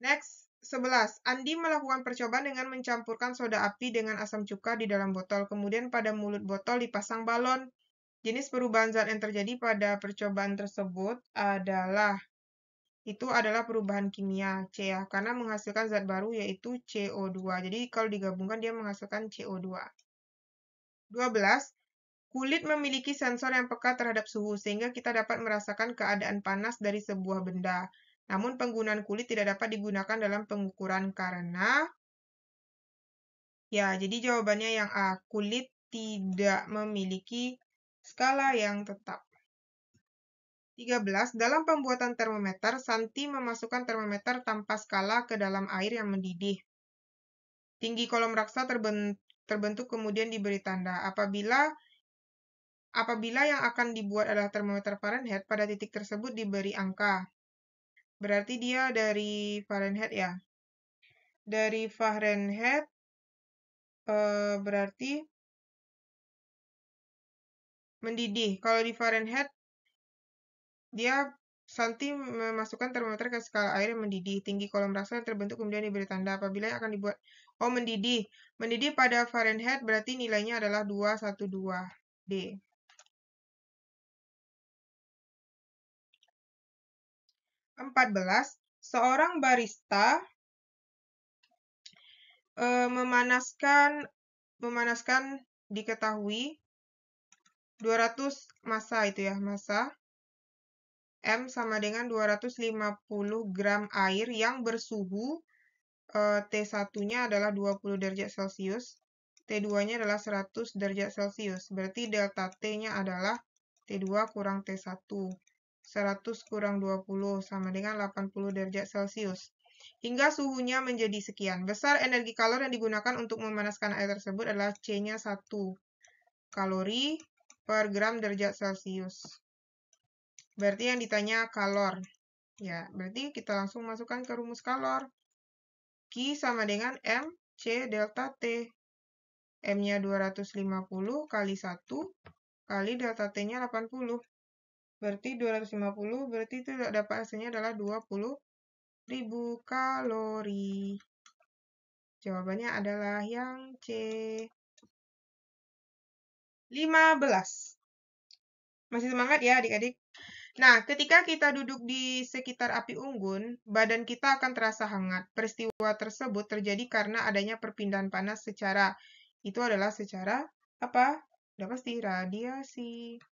Next, 11. Andi melakukan percobaan dengan mencampurkan soda api dengan asam cuka di dalam botol, kemudian pada mulut botol dipasang balon. Jenis perubahan zat yang terjadi pada percobaan tersebut adalah itu adalah perubahan kimia C ya, karena menghasilkan zat baru yaitu CO2. Jadi kalau digabungkan dia menghasilkan CO2. 12. Kulit memiliki sensor yang peka terhadap suhu sehingga kita dapat merasakan keadaan panas dari sebuah benda. Namun penggunaan kulit tidak dapat digunakan dalam pengukuran karena ya, jadi jawabannya yang A, kulit tidak memiliki skala yang tetap. 13. Dalam pembuatan termometer, Santi memasukkan termometer tanpa skala ke dalam air yang mendidih. Tinggi kolom raksa terbentuk kemudian diberi tanda. Apabila apabila yang akan dibuat adalah termometer Fahrenheit, pada titik tersebut diberi angka. Berarti dia dari Fahrenheit ya. Dari Fahrenheit uh, berarti mendidih. Kalau di Fahrenheit dia Santi memasukkan termometer ke skala air yang mendidih. Tinggi kolom rasa yang terbentuk kemudian diberi tanda apabila yang akan dibuat. Oh, mendidih. Mendidih pada Fahrenheit berarti nilainya adalah 212 D. 14, seorang barista e, memanaskan memanaskan diketahui 200 massa itu ya, massa M sama dengan 250 gram air yang bersuhu e, eh, T1-nya adalah 20 derajat Celcius, T2-nya adalah 100 derajat Celcius. Berarti delta T-nya adalah T2 kurang T1. 100 kurang 20 sama dengan 80 derajat Celcius. Hingga suhunya menjadi sekian. Besar energi kalor yang digunakan untuk memanaskan air tersebut adalah C-nya 1 kalori per gram derajat Celcius. Berarti yang ditanya kalor. Ya, berarti kita langsung masukkan ke rumus kalor. Q sama dengan m c delta T. M-nya 250 kali 1 kali delta T-nya 80. Berarti 250, berarti itu dapat hasilnya adalah 20.000 kalori. Jawabannya adalah yang C. 15. Masih semangat ya adik-adik? Nah, ketika kita duduk di sekitar api unggun, badan kita akan terasa hangat. Peristiwa tersebut terjadi karena adanya perpindahan panas secara, itu adalah secara, apa? Udah pasti, radiasi.